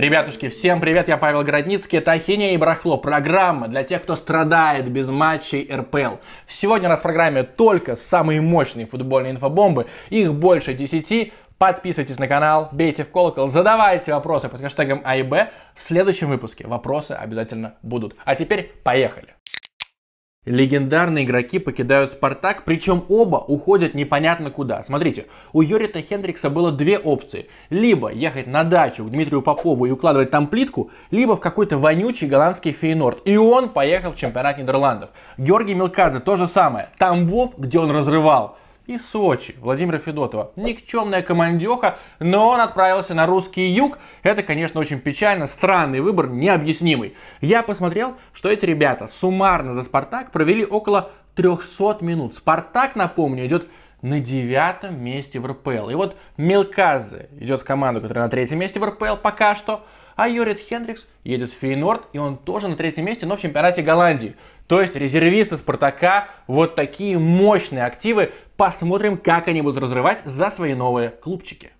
Ребятушки, всем привет, я Павел Городницкий, это Ахиня и Брахло, программа для тех, кто страдает без матчей РПЛ. Сегодня у нас в программе только самые мощные футбольные инфобомбы, их больше 10, Подписывайтесь на канал, бейте в колокол, задавайте вопросы под хэштегом АИБ В следующем выпуске вопросы обязательно будут. А теперь поехали! Легендарные игроки покидают Спартак, причем оба уходят непонятно куда. Смотрите, у Йорита Хендрикса было две опции. Либо ехать на дачу к Дмитрию Попову и укладывать там плитку, либо в какой-то вонючий голландский Фейнорд. И он поехал в чемпионат Нидерландов. Георгий Милкадзе то же самое. Тамбов, где он разрывал и Сочи Владимира Федотова. Никчемная командеха, но он отправился на русский юг. Это, конечно, очень печально, странный выбор, необъяснимый. Я посмотрел, что эти ребята суммарно за «Спартак» провели около 300 минут. «Спартак», напомню, идет на девятом месте в РПЛ. И вот Мелказе идет в команду, которая на третьем месте в РПЛ пока что, а Йорит Хендрикс едет в Фейнорд, и он тоже на третьем месте, но в чемпионате Голландии. То есть резервисты Спартака вот такие мощные активы, Посмотрим, как они будут разрывать за свои новые клубчики.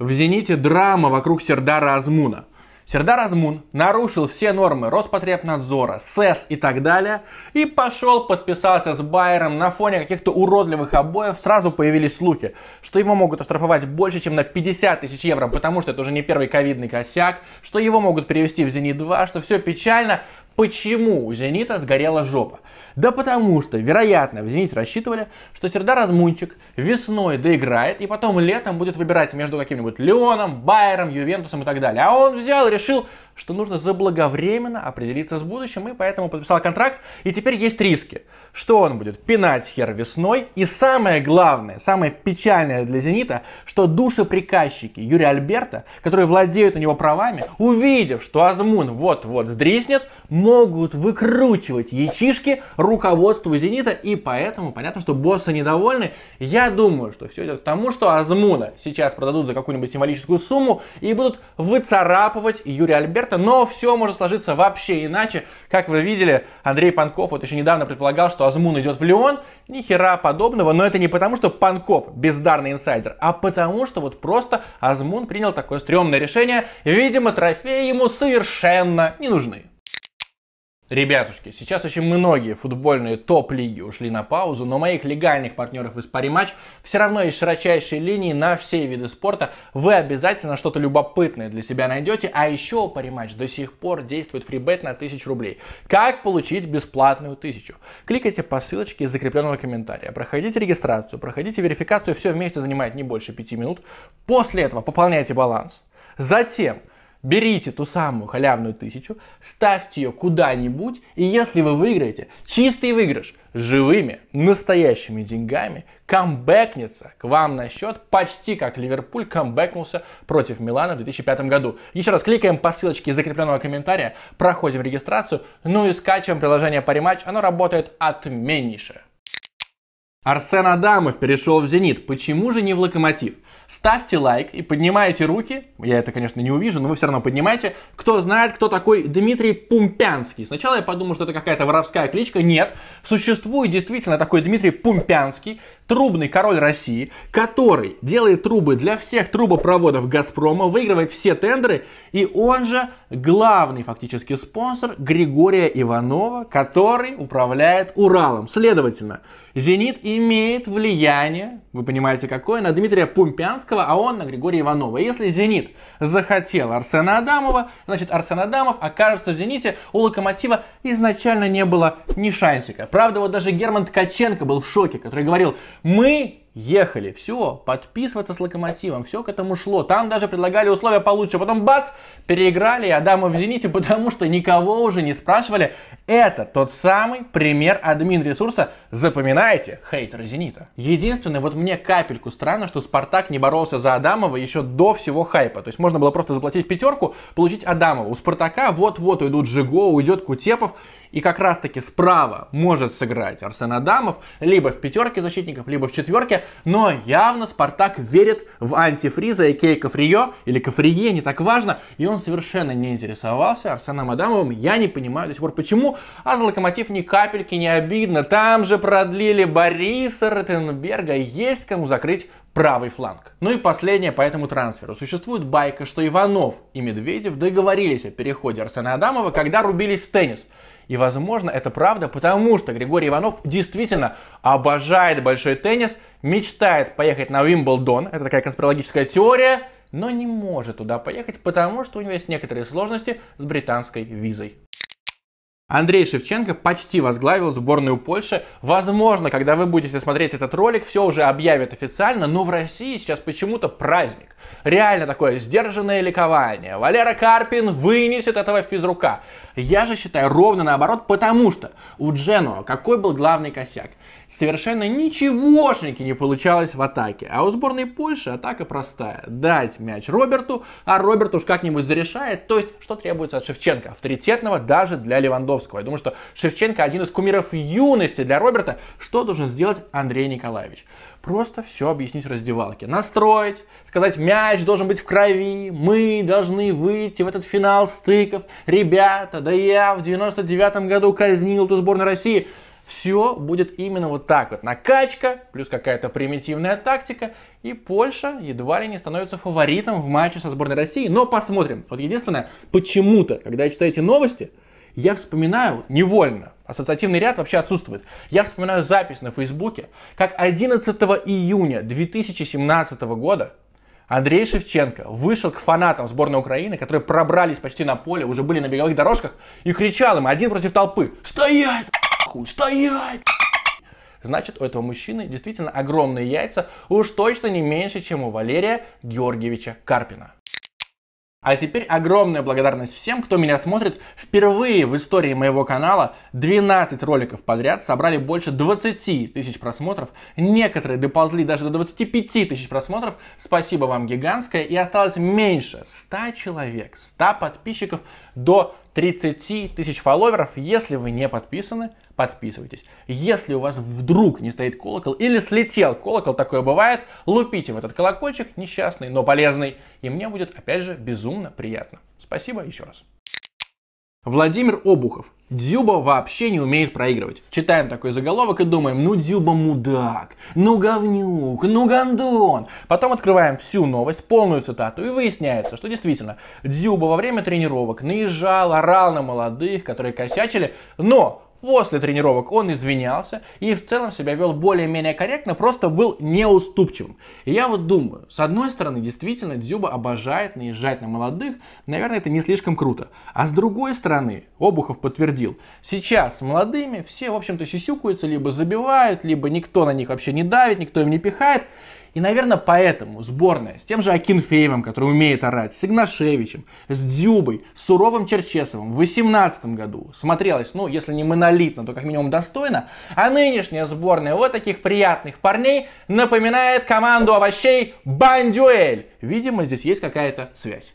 В «Зените» драма вокруг Сердара Азмуна. Сердар Азмун нарушил все нормы Роспотребнадзора, СЭС и так далее, и пошел подписался с Байером на фоне каких-то уродливых обоев, сразу появились слухи, что его могут оштрафовать больше, чем на 50 тысяч евро, потому что это уже не первый ковидный косяк, что его могут перевести в «Зенит-2», что все печально, Почему у «Зенита» сгорела жопа? Да потому что, вероятно, в «Зените» рассчитывали, что Сердар Размунчик весной доиграет и потом летом будет выбирать между каким-нибудь Леоном, Байером, Ювентусом и так далее. А он взял и решил, что нужно заблаговременно определиться с будущим, и поэтому подписал контракт, и теперь есть риски, что он будет пинать хер весной, и самое главное, самое печальное для «Зенита», что души приказчики Юрия Альберта, которые владеют у него правами, увидев, что Азмун вот-вот сдриснет, могут выкручивать ячишки руководству «Зенита», и поэтому понятно, что боссы недовольны. Я думаю, что все идет к тому, что Азмуна сейчас продадут за какую-нибудь символическую сумму и будут выцарапывать Юрия Альберта, эксперта, но все может сложиться вообще иначе. Как вы видели, Андрей Панков вот еще недавно предполагал, что Азмун идет в Лион, Ни хера подобного, но это не потому, что Панков бездарный инсайдер, а потому, что вот просто Азмун принял такое стрёмное решение. Видимо, трофеи ему совершенно не нужны. Ребятушки, сейчас очень многие футбольные топ-лиги ушли на паузу, но моих легальных партнеров из Париматч все равно есть широчайшие линии на все виды спорта. Вы обязательно что-то любопытное для себя найдете. А еще у Париматч до сих пор действует фрибет на 1000 рублей. Как получить бесплатную тысячу? Кликайте по ссылочке из закрепленного комментария. Проходите регистрацию, проходите верификацию. Все вместе занимает не больше 5 минут. После этого пополняйте баланс. Затем Берите ту самую халявную тысячу, ставьте ее куда-нибудь, и если вы выиграете, чистый выигрыш, живыми, настоящими деньгами, камбэкнется к вам на счет, почти как Ливерпуль камбэкнулся против Милана в 2005 году. Еще раз кликаем по ссылочке из закрепленного комментария, проходим регистрацию, ну и скачиваем приложение Parimatch, оно работает отменнейшее. Арсен Адамов перешел в «Зенит». Почему же не в «Локомотив»? Ставьте лайк и поднимайте руки. Я это, конечно, не увижу, но вы все равно поднимайте. Кто знает, кто такой Дмитрий Пумпянский? Сначала я подумал, что это какая-то воровская кличка. Нет, существует действительно такой Дмитрий Пумпянский, трубный король России, который делает трубы для всех трубопроводов «Газпрома», выигрывает все тендеры, и он же главный фактически спонсор Григория Иванова, который управляет «Уралом». Следовательно, «Зенит» и имеет влияние, вы понимаете какое, на Дмитрия Пумпянского, а он на Григория Иванова. если «Зенит» захотел Арсена Адамова, значит Арсен Адамов окажется в «Зените». У «Локомотива» изначально не было ни шансика. Правда, вот даже Герман Ткаченко был в шоке, который говорил, мы ехали. Все, подписываться с локомотивом, все к этому шло. Там даже предлагали условия получше. Потом бац, переиграли Адама в «Зените», потому что никого уже не спрашивали. Это тот самый пример админ ресурса. Запоминайте, хейтеры «Зенита». Единственное, вот мне капельку странно, что «Спартак» не боролся за Адамова еще до всего хайпа. То есть можно было просто заплатить пятерку, получить Адамова. У «Спартака» вот-вот уйдут Жиго, уйдет Кутепов. И как раз таки справа может сыграть Арсен Адамов, либо в пятерке защитников, либо в четверке. Но явно Спартак верит в антифриза и Кей Кафрио, или Кафрие, не так важно. И он совершенно не интересовался Арсеном Адамовым. Я не понимаю до сих пор почему. А за Локомотив ни капельки не обидно. Там же продлили Бориса Ротенберга. Есть кому закрыть правый фланг. Ну и последнее по этому трансферу. Существует байка, что Иванов и Медведев договорились о переходе Арсена Адамова, когда рубились в теннис – и, возможно, это правда, потому что Григорий Иванов действительно обожает большой теннис, мечтает поехать на Уимблдон, это такая конспирологическая теория, но не может туда поехать, потому что у него есть некоторые сложности с британской визой. Андрей Шевченко почти возглавил сборную Польши. Возможно, когда вы будете смотреть этот ролик, все уже объявят официально, но в России сейчас почему-то праздник. Реально такое сдержанное ликование. Валера Карпин вынесет этого физрука. Я же считаю ровно наоборот, потому что у Дженуа какой был главный косяк? совершенно ничегошеньки не получалось в атаке. А у сборной Польши атака простая. Дать мяч Роберту, а Роберт уж как-нибудь зарешает. То есть, что требуется от Шевченко? Авторитетного даже для Левандовского. Я думаю, что Шевченко один из кумиров юности для Роберта. Что должен сделать Андрей Николаевич? Просто все объяснить в раздевалке. Настроить, сказать, мяч должен быть в крови, мы должны выйти в этот финал стыков. Ребята, да я в 99-м году казнил ту сборную России все будет именно вот так вот. Накачка, плюс какая-то примитивная тактика. И Польша едва ли не становится фаворитом в матче со сборной России. Но посмотрим. Вот единственное, почему-то, когда я читаю эти новости, я вспоминаю невольно, ассоциативный ряд вообще отсутствует. Я вспоминаю запись на Фейсбуке, как 11 июня 2017 года Андрей Шевченко вышел к фанатам сборной Украины, которые пробрались почти на поле, уже были на беговых дорожках, и кричал им один против толпы «Стоять!» нахуй, стоять! Значит, у этого мужчины действительно огромные яйца, уж точно не меньше, чем у Валерия Георгиевича Карпина. А теперь огромная благодарность всем, кто меня смотрит. Впервые в истории моего канала 12 роликов подряд собрали больше 20 тысяч просмотров. Некоторые доползли даже до 25 тысяч просмотров. Спасибо вам гигантское. И осталось меньше 100 человек, 100 подписчиков до 30 тысяч фолловеров. Если вы не подписаны, подписывайтесь. Если у вас вдруг не стоит колокол или слетел колокол, такое бывает, лупите в этот колокольчик, несчастный, но полезный. И мне будет, опять же, безумно приятно. Спасибо еще раз. Владимир Обухов. Дзюба вообще не умеет проигрывать. Читаем такой заголовок и думаем, ну Дзюба мудак, ну говнюк, ну гандон. Потом открываем всю новость, полную цитату, и выясняется, что действительно, Дзюба во время тренировок наезжал, орал на молодых, которые косячили, но После тренировок он извинялся и в целом себя вел более-менее корректно, просто был неуступчивым. И я вот думаю, с одной стороны, действительно, Дзюба обожает наезжать на молодых, наверное, это не слишком круто. А с другой стороны, Обухов подтвердил, сейчас молодыми все, в общем-то, сисюкаются, либо забивают, либо никто на них вообще не давит, никто им не пихает. И, наверное, поэтому сборная с тем же Акинфеевым, который умеет орать, с Игнашевичем, с Дзюбой, с Суровым Черчесовым в 2018 году смотрелась, ну, если не монолитно, то как минимум достойно. А нынешняя сборная вот таких приятных парней напоминает команду овощей Бандюэль. Видимо, здесь есть какая-то связь.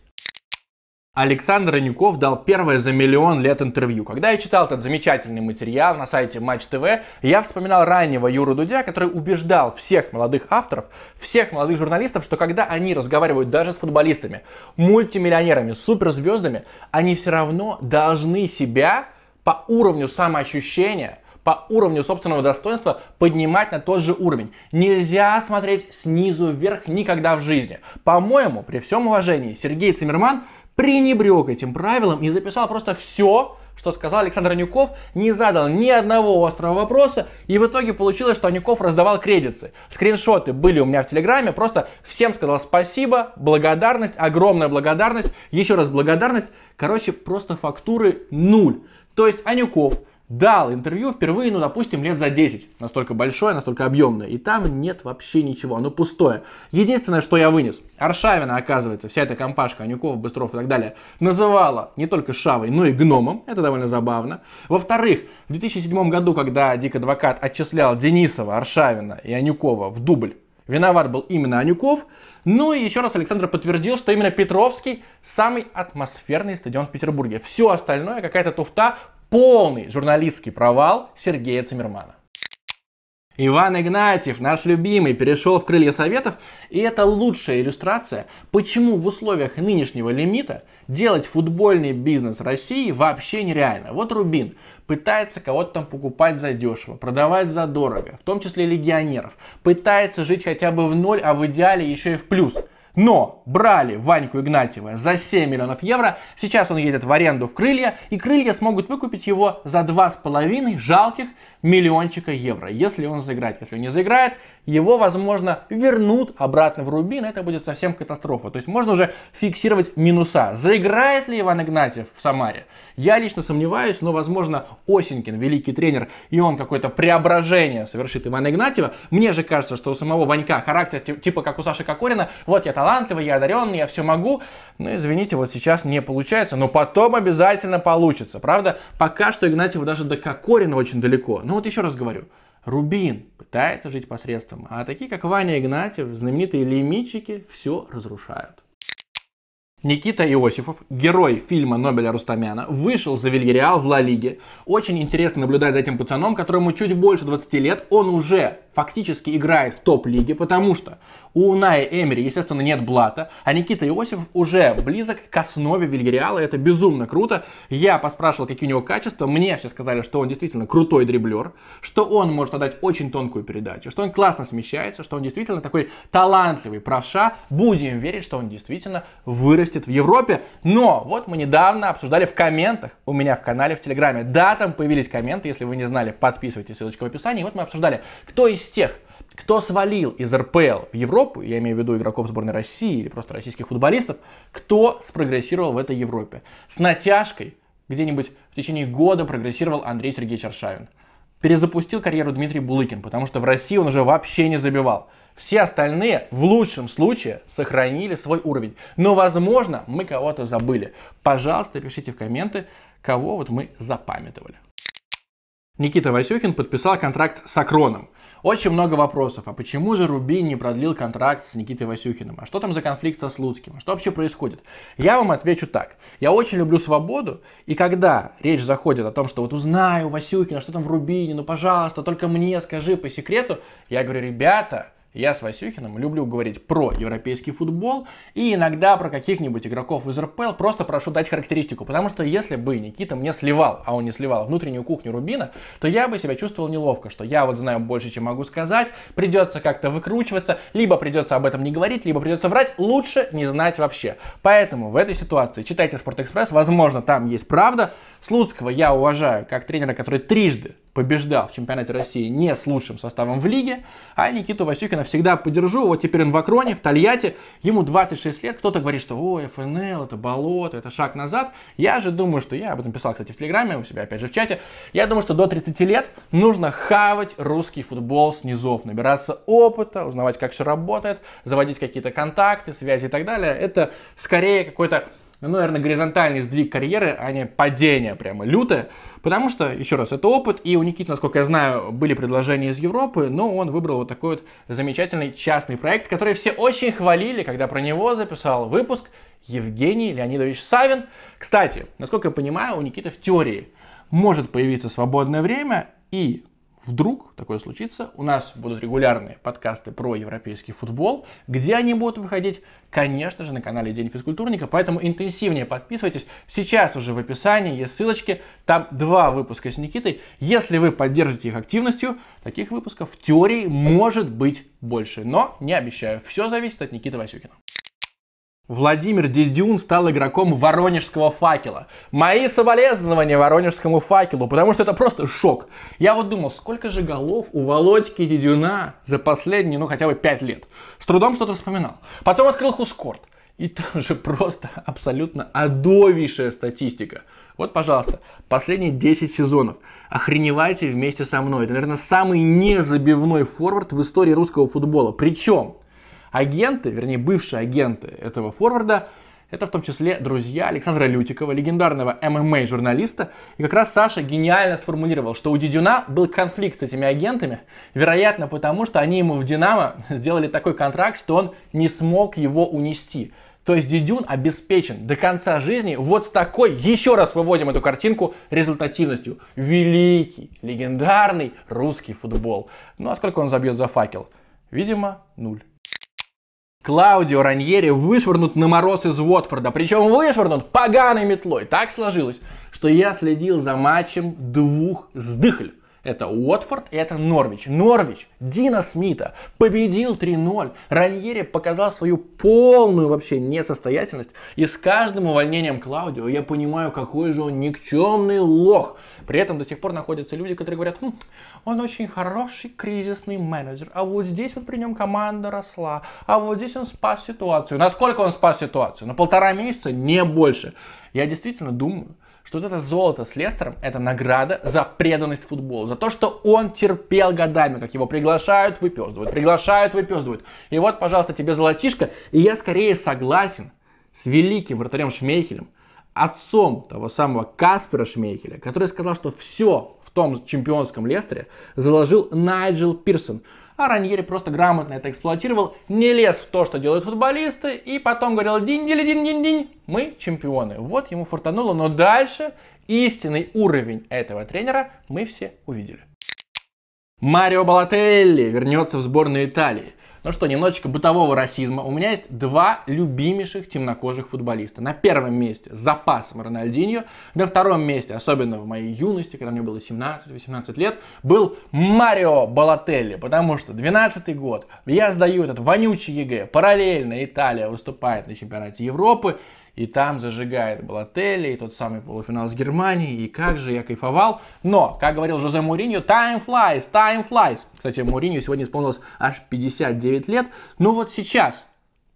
Александр Анюков дал первое за миллион лет интервью. Когда я читал этот замечательный материал на сайте Матч ТВ, я вспоминал раннего Юру Дудя, который убеждал всех молодых авторов, всех молодых журналистов, что когда они разговаривают даже с футболистами, мультимиллионерами, суперзвездами, они все равно должны себя по уровню самоощущения – по уровню собственного достоинства поднимать на тот же уровень. Нельзя смотреть снизу вверх никогда в жизни. По-моему, при всем уважении, Сергей Цимерман пренебрег этим правилом и записал просто все, что сказал Александр Анюков, не задал ни одного острого вопроса, и в итоге получилось, что Анюков раздавал кредиты. Скриншоты были у меня в Телеграме, просто всем сказал спасибо, благодарность, огромная благодарность, еще раз благодарность. Короче, просто фактуры нуль. То есть Анюков дал интервью впервые, ну, допустим, лет за 10. Настолько большое, настолько объемное. И там нет вообще ничего, оно пустое. Единственное, что я вынес. Аршавина, оказывается, вся эта компашка, Анюков, Быстров и так далее, называла не только Шавой, но и гномом. Это довольно забавно. Во-вторых, в 2007 году, когда Дик Адвокат отчислял Денисова, Аршавина и Анюкова в дубль, Виноват был именно Анюков. Ну и еще раз Александр подтвердил, что именно Петровский самый атмосферный стадион в Петербурге. Все остальное какая-то туфта полный журналистский провал Сергея Цимермана. Иван Игнатьев, наш любимый, перешел в крылья советов, и это лучшая иллюстрация, почему в условиях нынешнего лимита делать футбольный бизнес России вообще нереально. Вот Рубин пытается кого-то там покупать за дешево, продавать за дорого, в том числе легионеров, пытается жить хотя бы в ноль, а в идеале еще и в плюс – но брали Ваньку Игнатьева за 7 миллионов евро, сейчас он едет в аренду в крылья, и крылья смогут выкупить его за 2,5 жалких миллиончика евро, если он заиграет. Если он не заиграет, его, возможно, вернут обратно в Рубин, это будет совсем катастрофа. То есть можно уже фиксировать минуса. Заиграет ли Иван Игнатьев в Самаре? Я лично сомневаюсь, но, возможно, Осенькин, великий тренер, и он какое-то преображение совершит Ивана Игнатьева. Мне же кажется, что у самого Ванька характер типа как у Саши Кокорина. Вот я талантливый, я одаренный, я все могу. Ну, извините, вот сейчас не получается, но потом обязательно получится. Правда, пока что Игнатьеву даже до Кокорина очень далеко. Но ну, вот еще раз говорю, Рубин пытается жить посредством, а такие, как Ваня Игнатьев, знаменитые лимитчики, все разрушают. Никита Иосифов, герой фильма Нобеля Рустамяна, вышел за Вильяреал в Ла Лиге. Очень интересно наблюдать за этим пацаном, которому чуть больше 20 лет, он уже фактически играет в топ-лиге, потому что у Уная Эмери, естественно, нет блата, а Никита Иосиф уже близок к основе Вильяреала, это безумно круто. Я поспрашивал, какие у него качества, мне все сказали, что он действительно крутой дриблер, что он может отдать очень тонкую передачу, что он классно смещается, что он действительно такой талантливый правша. Будем верить, что он действительно вырастет в Европе. Но вот мы недавно обсуждали в комментах у меня в канале в Телеграме. Да, там появились комменты, если вы не знали, подписывайтесь, ссылочка в описании. И вот мы обсуждали, кто из из тех, кто свалил из РПЛ в Европу, я имею в виду игроков сборной России или просто российских футболистов, кто спрогрессировал в этой Европе. С натяжкой где-нибудь в течение года прогрессировал Андрей Сергеевич Аршавин. Перезапустил карьеру Дмитрий Булыкин, потому что в России он уже вообще не забивал. Все остальные в лучшем случае сохранили свой уровень. Но, возможно, мы кого-то забыли. Пожалуйста, пишите в комменты, кого вот мы запамятовали. Никита Васюхин подписал контракт с Акроном. Очень много вопросов. А почему же Рубин не продлил контракт с Никитой Васюхиным? А что там за конфликт со Слуцким? А что вообще происходит? Я вам отвечу так. Я очень люблю свободу, и когда речь заходит о том, что вот узнаю Васюхина, что там в Рубине, ну пожалуйста, только мне скажи по секрету, я говорю, ребята, я с Васюхиным люблю говорить про европейский футбол и иногда про каких-нибудь игроков из РПЛ. Просто прошу дать характеристику, потому что если бы Никита мне сливал, а он не сливал, внутреннюю кухню Рубина, то я бы себя чувствовал неловко, что я вот знаю больше, чем могу сказать, придется как-то выкручиваться, либо придется об этом не говорить, либо придется врать, лучше не знать вообще. Поэтому в этой ситуации читайте Спорт-Экспресс, возможно, там есть правда. Слуцкого я уважаю как тренера, который трижды побеждал в чемпионате России не с лучшим составом в лиге, а Никиту Васюкина всегда поддержу. Вот теперь он в Акроне, в Тольятти, ему 26 лет. Кто-то говорит, что ой, ФНЛ, это болото, это шаг назад. Я же думаю, что я об этом писал, кстати, в Телеграме, у себя опять же в чате. Я думаю, что до 30 лет нужно хавать русский футбол с низов, набираться опыта, узнавать, как все работает, заводить какие-то контакты, связи и так далее. Это скорее какой-то ну, наверное, горизонтальный сдвиг карьеры, а не падение прямо лютое. Потому что, еще раз, это опыт, и у Никиты, насколько я знаю, были предложения из Европы, но он выбрал вот такой вот замечательный частный проект, который все очень хвалили, когда про него записал выпуск Евгений Леонидович Савин. Кстати, насколько я понимаю, у Никиты в теории может появиться свободное время, и вдруг такое случится, у нас будут регулярные подкасты про европейский футбол, где они будут выходить, конечно же, на канале День физкультурника, поэтому интенсивнее подписывайтесь. Сейчас уже в описании есть ссылочки, там два выпуска с Никитой. Если вы поддержите их активностью, таких выпусков в теории может быть больше, но не обещаю. Все зависит от Никиты Васюкина. Владимир Дедюн стал игроком воронежского факела. Мои соболезнования воронежскому факелу, потому что это просто шок. Я вот думал, сколько же голов у Володьки Дедюна за последние, ну, хотя бы 5 лет. С трудом что-то вспоминал. Потом открыл Хускорт. И там же просто абсолютно адовейшая статистика. Вот, пожалуйста, последние 10 сезонов. Охреневайте вместе со мной. Это, наверное, самый незабивной форвард в истории русского футбола. Причем Агенты, вернее бывшие агенты этого форварда, это в том числе друзья Александра Лютикова, легендарного ММА-журналиста. И как раз Саша гениально сформулировал, что у Дидюна был конфликт с этими агентами, вероятно потому, что они ему в «Динамо» сделали такой контракт, что он не смог его унести. То есть Дидюн обеспечен до конца жизни вот с такой, еще раз выводим эту картинку, результативностью. Великий, легендарный русский футбол. Ну а сколько он забьет за факел? Видимо, нуль. Клаудио Раньери вышвырнут на мороз из Уотфорда. Причем вышвырнут поганой метлой. Так сложилось, что я следил за матчем двух сдыхль. Это Уотфорд и это Норвич. Норвич Дина Смита победил 3-0. Раньери показал свою полную вообще несостоятельность. И с каждым увольнением Клаудио я понимаю, какой же он никчемный лох. При этом до сих пор находятся люди, которые говорят, хм, он очень хороший кризисный менеджер, а вот здесь вот при нем команда росла, а вот здесь он спас ситуацию. Насколько он спас ситуацию? На полтора месяца, не больше. Я действительно думаю, что вот это золото с Лестером – это награда за преданность футболу, за то, что он терпел годами, как его приглашают, выпездывают, приглашают, выпездывают. И вот, пожалуйста, тебе золотишко, и я скорее согласен с великим вратарем Шмейхелем, отцом того самого Каспера Шмейхеля, который сказал, что все в том чемпионском Лестере заложил Найджел Пирсон – а Раньери просто грамотно это эксплуатировал, не лез в то, что делают футболисты, и потом говорил динь-динь-динь-динь, динь мы чемпионы. Вот ему фортануло, но дальше истинный уровень этого тренера мы все увидели. Марио Балателли вернется в сборную Италии. Ну что, немножечко бытового расизма. У меня есть два любимейших темнокожих футболиста. На первом месте с запасом Рональдиньо. На втором месте, особенно в моей юности, когда мне было 17-18 лет, был Марио Балателли. Потому что 12-й год, я сдаю этот вонючий ЕГЭ, параллельно Италия выступает на чемпионате Европы и там зажигает Балотелли, и тот самый полуфинал с Германией, и как же я кайфовал. Но, как говорил Жозе Муриньо, time flies, time flies. Кстати, Муриньо сегодня исполнилось аж 59 лет. Но вот сейчас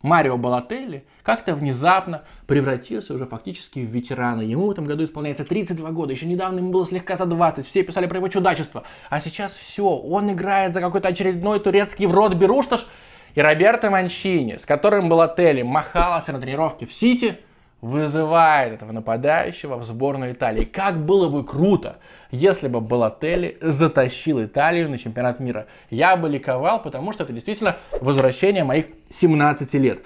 Марио Балотелли как-то внезапно превратился уже фактически в ветерана. Ему в этом году исполняется 32 года, еще недавно ему было слегка за 20, все писали про его чудачество. А сейчас все, он играет за какой-то очередной турецкий в рот Берушташ, и Роберто Манчини, с которым Балотелли махался на тренировке в Сити – вызывает этого нападающего в сборную Италии. Как было бы круто, если бы Балотелли затащил Италию на чемпионат мира. Я бы ликовал, потому что это действительно возвращение моих 17 лет.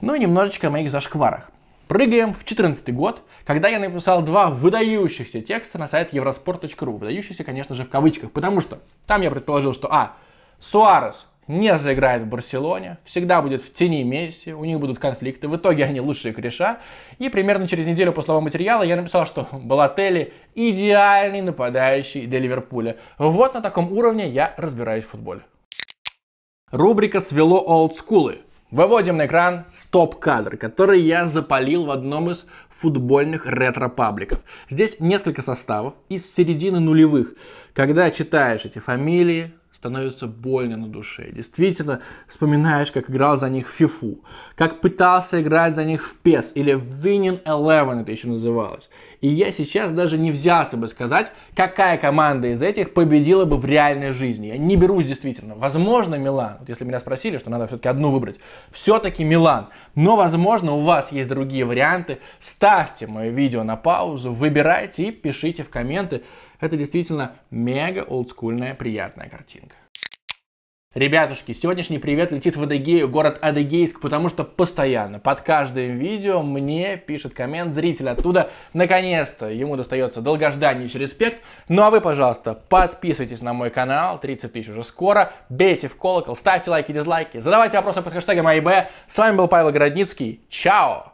Ну и немножечко о моих зашкварах. Прыгаем в 14 год, когда я написал два выдающихся текста на сайт eurosport.ru. Выдающихся, конечно же, в кавычках, потому что там я предположил, что а. Суарес не заиграет в Барселоне, всегда будет в тени Месси, у них будут конфликты, в итоге они лучшие кореша. И примерно через неделю после того материала я написал, что Балатели идеальный нападающий для Ливерпуля. Вот на таком уровне я разбираюсь в футболе. Рубрика «Свело олдскулы». Выводим на экран стоп-кадр, который я запалил в одном из футбольных ретро-пабликов. Здесь несколько составов из середины нулевых. Когда читаешь эти фамилии, становится больно на душе. Действительно вспоминаешь, как играл за них в FIFA, как пытался играть за них в PES или в Winning Eleven это еще называлось. И я сейчас даже не взялся бы сказать, какая команда из этих победила бы в реальной жизни. Я не берусь действительно. Возможно, Милан. Вот если меня спросили, что надо все-таки одну выбрать. Все-таки Милан. Но, возможно, у вас есть другие варианты. Ставьте мое видео на паузу, выбирайте и пишите в комменты, это действительно мега олдскульная приятная картинка. Ребятушки, сегодняшний привет летит в Адыгею, город Адыгейск, потому что постоянно, под каждым видео мне пишет коммент зритель оттуда. Наконец-то ему достается долгожданнейший респект. Ну а вы, пожалуйста, подписывайтесь на мой канал, 30 тысяч уже скоро, бейте в колокол, ставьте лайки, дизлайки, задавайте вопросы под хэштегом АИБ. С вами был Павел Городницкий, чао!